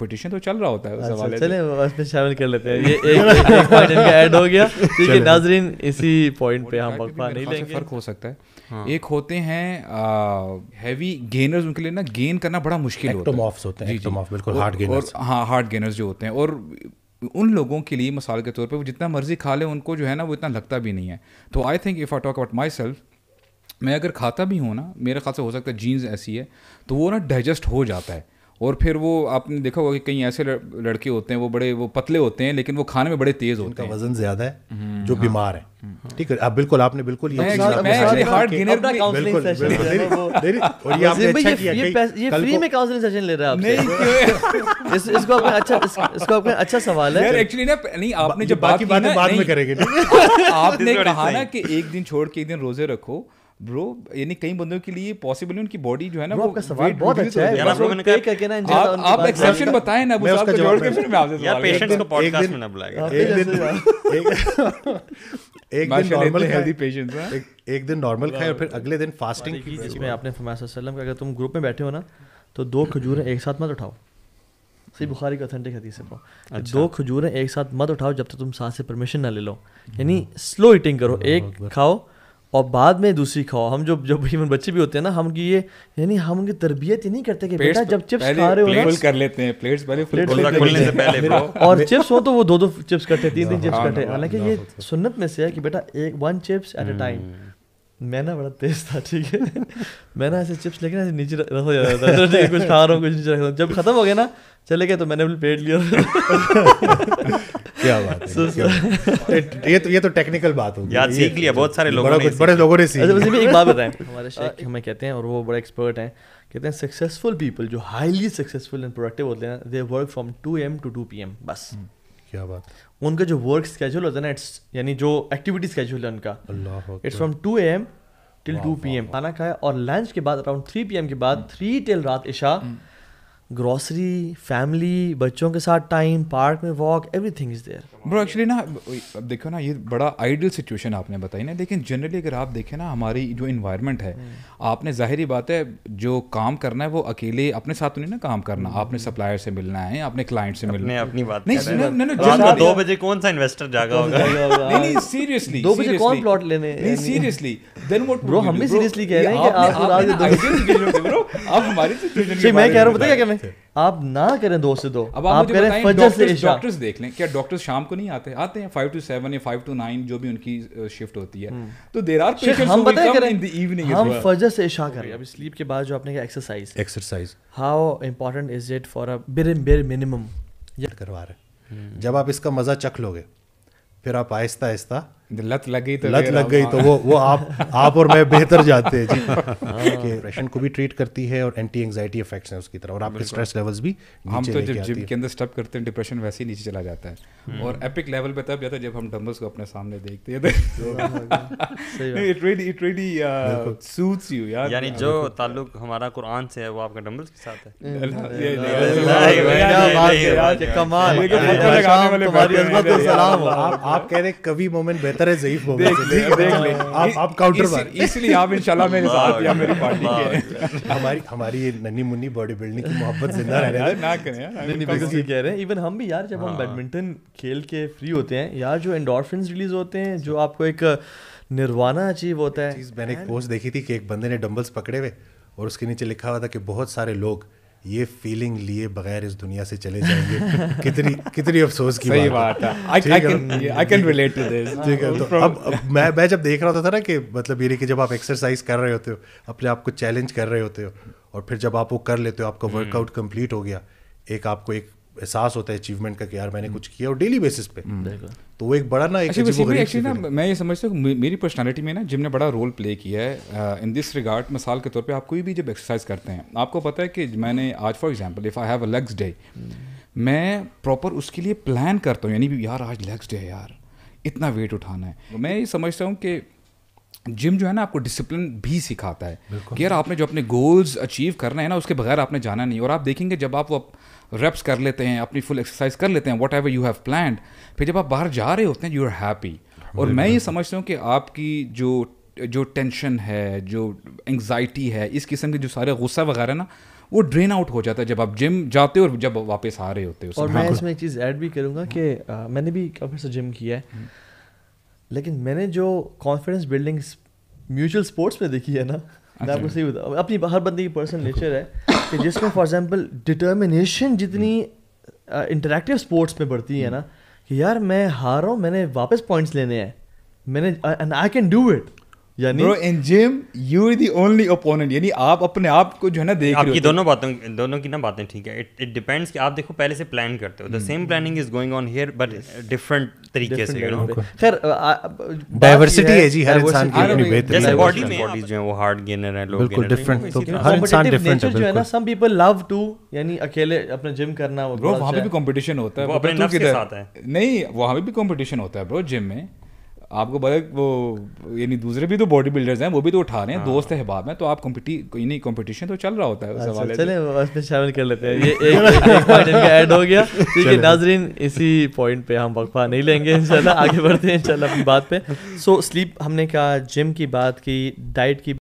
Competition तो चल रहा होता है सवाल अच्छा, चले उसमें शामिल कर लेते हैं ये एक पॉइंट इनका ऐड हो गया ठीक है नाजरीन इसी पॉइंट पे हम वक्फा नहीं लेंगे फर्क हो सकता है हाँ। एक होते हैं हैवी गेनर्स उनके लिए ना गेन करना बड़ा मुश्किल होता है होते हैं बिल्कुल हार्ड गेनर्स हाँ हार्ड गेनर्स जो होते हैं और उन लोगों के लिए मिसाल के तौर पे वो जितना मर्जी खा ले उनको जो है ना वो इतना लगता भी नहीं है तो I think if I talk about myself मैं अगर खाता भी हूँ ना मेरे ख्याल से हो सकता है जीन्स ऐसी है तो वो ना डाइजेस्ट हो जाता है और फिर वो आपने देखा होगा कि कहीं ऐसे लड़के होते हैं वो बड़े वो पतले होते हैं लेकिन वो खाने में बड़े तेज होते हैं वजन ज्यादा है हम्म, जो हाँ। बीमार है ठीक है आप बिल्कुल आपने बिल्कुल ये हार्ट अच्छा ये फ्री में काउंसलिंग सेशन ले नहीं इसको अच्छा इसको अच्छा सवाल है यार एक्चुअली ना नहीं आपने जब बाकी बातें बाद में करेंगे आपने कहा ना कि एक दिन छोड़ के एक दिन रोजे रखो ब्रो यानी कई बंदों के लिए पॉसिबल है उनकी बॉडी जो है ना वो आपका सवाल बहुत अच्छा है यार मैंने कहा करके ना आप आप एक्सेप्शन बताएं ना मैं उसका जवाब कैसे मैं आपसे यार पेशेंट्स को पॉडकास्ट में ना बुलाएगा एक दिन एक दिन नॉर्मल हेल्दी पेशेंट्स हैं एक दिन नॉर्मल खाए और फिर अगले दिन फास्टिंग की जिसमें आपने फरमाया सल्लल्लाहु अलैहि वसल्लम अगर तुम ग्रुप में बैठे हो ना तो दो खजूरें एक साथ मत उठाओ सही बुखारी का ऑथेंटिक हदीस है अच्छा। दो खजूरें एक साथ मत उठाओ जब तक तुम सांस से परमिशन ना ले लो यानी स्लो ईटिंग करो एक खाओ और बाद में दूसरी खाओ हम जो जब इवन बच्चे भी होते हैं ना हम की ये यानी हम उनकी तरबियत ही नहीं करते कि बेटा जब चिप्स खा रहे हो ना कर लेते हैं प्लेट्स पहले प्लेट्स खुलने से पहले और चिप्स हो तो वो दो दो चिप्स कटे तीन तीन चिप्स कटे हाँ, हालांकि हाँ, ये हाँ, सुन्नत में से है कि बेटा एक one chips at a time मैं ना बड़ा तेज था ठीक है मैं ना ऐसे चिप्स लेके ना नीचे रखा जाता था कुछ खा रहा हूँ कुछ नीचे रखा जब खत्म हो गया ना चले गए तो मैंने भी पेट लिया क्या बात है so, क्या बात। ये तो ये तो टेक्निकल बात होगी याद सीख लिया बहुत सारे लोगों ने बड़े लोगों ने सीख अच्छा एक बात बताएं हमारे शेख हमें कहते हैं और वो बड़े एक्सपर्ट हैं कहते हैं सक्सेसफुल पीपल जो हाईली सक्सेसफुल एंड प्रोडक्टिव होते हैं they work from two AM to two PM एम बस हम्म, क्या बात उनका जो वर्क स्केजूल होता है ना इट्स यानी जो एक्टिविटी स्केजूल है उनका it's from two AM till two PM एम खाना खाया और लंच के बाद अराउंड थ्री पी एम के बाद थ्री टिल रात इशा हम्म। ग्रॉसरी फैमिली बच्चों के साथ टाइम पार्क में walk thing is there bro actually ना अब देखो ना ये बड़ा आइडियल सिचुएशन आपने बताई ना लेकिन जनरली अगर आप देखें ना हमारी जो इन्वायरमेंट है hmm. आपने जाहिर बात है जो काम करना है वो अकेले अपने साथ तो नहीं ना काम करना hmm. आपने सप्लायर से मिलना है अपने क्लाइंट से मिलना है अपनी बात नहीं दो बजे कौन सा इन्वेस्टर जागा होगा नहीं सीरियसली दो बजे कौन प्लॉट लेने नहीं सीरियसली देन व्हाट ब्रो हम भी सीरियसली कह रहे हैं कि आप हमारी सिचुएशन मैं कह रहा हूँ क्या मैं आप ना करें दो से दो तो। अब आप, आप करें फजर से डॉक्टर्स देख लें क्या डॉक्टर्स शाम को नहीं आते आते हैं फाइव टू सेवन या फाइव टू नाइन जो भी उनकी शिफ्ट होती है हम्म। तो देर आर हम पता करें इवनिंग हम फजर से ईशा करें अब स्लीप के बाद जो आपने कहा exercise exercise how important is it for a बिर मिनिमम करवा रहे हम्म। जब आप इसका मज़ा चख लोगे फिर आप आहिस्ता आहिस्ता लत लग गई तो लत लग गई तो वो वो आप आप और मैं बेहतर जाते हैं जी डिप्रेशन को भी ट्रीट करती है और एंटी एंगजाइटी इफेक्ट्स हैं उसकी तरह और आपके स्ट्रेस लेवल्स भी हम तो जब जिम के अंदर स्टप करते हैं डिप्रेशन वैसे ही नीचे चला जाता है और एपिक लेवल पे तब जाता है जब हम डम्बल्स को अपने सामने देखते हैं it really it really suits you यार यानी जो ताल्लुक हमारा कुरान से है वो आपका डम्बल्स के साथ है आप कह रहे कभी मोमेंट बेहतर ज़ईफ हो आप इसलिए आप इंशाल्लाह मेरे साथ या मेरी पार्टी के हमारी हमारी ये नन्ही मुन्नी बॉडी बिल्डिंग की मोहब्बत जिंदा रह रही ना करें नहीं ये कह रहे हैं इवन हम भी यार जब हम बैडमिंटन हाँ। खेल के फ्री होते हैं यार जो एंडोर्फिन रिलीज होते हैं जो आपको एक निर्वाणा अचीव होता है मैंने एक पोस्ट देखी थी कि एक बंदे ने डम्बल्स पकड़े हुए और उसके नीचे लिखा हुआ था कि बहुत सारे लोग ये फीलिंग लिए बगैर इस दुनिया से चले जाएंगे कितनी कितनी अफसोस की सही बात है आई कैन है तो अब, अब मैं मैं जब देख रहा था, था ना कि मतलब ये कि जब आप एक्सरसाइज कर रहे होते हो अपने आप को चैलेंज कर रहे होते हो और फिर जब आप वो कर लेते हो आपका वर्कआउट हम्म। कंप्लीट हो गया एक आपको एक एहसास होता है अचीवमेंट का कि यार मैंने हम्म। कुछ किया और डेली बेसिस पे हम्म। तो वो एक बड़ा ना एक एक्चुअली अच्छा, ना मैं ये समझता हूँ मेरी पर्सनैलिटी में ना जिम ने बड़ा रोल प्ले किया है इन दिस रिगार्ड मिसाल के तौर पर आप कोई भी जब एक्सरसाइज करते हैं आपको पता है कि मैंने आज for example if I have a legs day मैं प्रॉपर उसके लिए प्लान करता हूँ यानी यार आज लेग्स डे है यार इतना वेट उठाना है तो मैं ये समझता हूँ कि जिम जो है ना आपको डिसिप्लिन भी सिखाता है कि यार आपने जो अपने गोल्स अचीव करना है ना उसके बगैर आपने जाना नहीं और आप देखेंगे जब आप वो रेप्स कर लेते हैं अपनी फुल एक्सरसाइज कर लेते हैं whatever you have plan फिर जब आप बाहर जा रहे होते हैं यू आर हैप्पी और मैं ये समझता हूँ कि आपकी जो जो टेंशन है जो एंग्जाइटी है इस किस्म के जो सारे गुस्सा वगैरह ना वो ड्रेन आउट हो जाता है जब आप जिम जाते हो और जब वापस आ रहे होते हो और हाँ। मैं इसमें एक चीज़ ऐड भी करूँगा कि मैंने भी काफ़ी सा जिम किया है हम्म। लेकिन मैंने जो कॉन्फिडेंस बिल्डिंग म्यूचुअल स्पोर्ट्स में देखी है ना मैं अच्छा। आपको सही बताऊँ अपनी हर बंदे की पर्सनल नेचर है कि जिसमें फॉर एग्जाम्पल डिटर्मिनेशन जितनी इंटरेक्टिव uh, स्पोर्ट्स में बढ़ती है ना कि यार मैं हार रहा हूँ मैंने वापस पॉइंट्स लेने हैं मैंने and I can do it यानी bro in gym you are the only opponent यानी आप अपने आप को जो है ना देख रहे हो दोनों बातों दोनों की ना बातें ठीक है इट इट डिपेंड्स कि आप देखो पहले से प्लान करते हो the same planning is going on here but different तरीके से यू नो खैर डाइवर्सिटी है जी हर इंसान की अपनी बेहतर जैसे बॉडी में बॉडीज जो है वो हार्ड गेनर है लोग बिल्कुल डिफरेंट तो हर इंसान डिफरेंट है जो है ना सम पीपल लव टू यानी अकेले अपना जिम करना वो ब्रो वहां पे भी कंपटीशन होता है वो अपने नफ्स के साथ है नहीं वहां पे भी कंपटीशन होता है ब्रो जिम में आपको बोले वो यानी दूसरे भी तो बॉडी बिल्डर्स हैं वो भी तो उठा रहे हैं हाँ। दोस्त अहबाब हैं तो आप कॉम्पिटिशन यानी तो चल रहा होता है अच्छा, चले उसमें शामिल कर लेते हैं ये एक, एक पॉइंट इनका ऐड हो गया ठीक है नाजरीन इसी पॉइंट पे हम वक्फा नहीं लेंगे इंशाल्लाह आगे बढ़ते हैं इंशाल्लाह अपनी बात पे सो स्लीप हमने कहा जिम की बात की डाइट की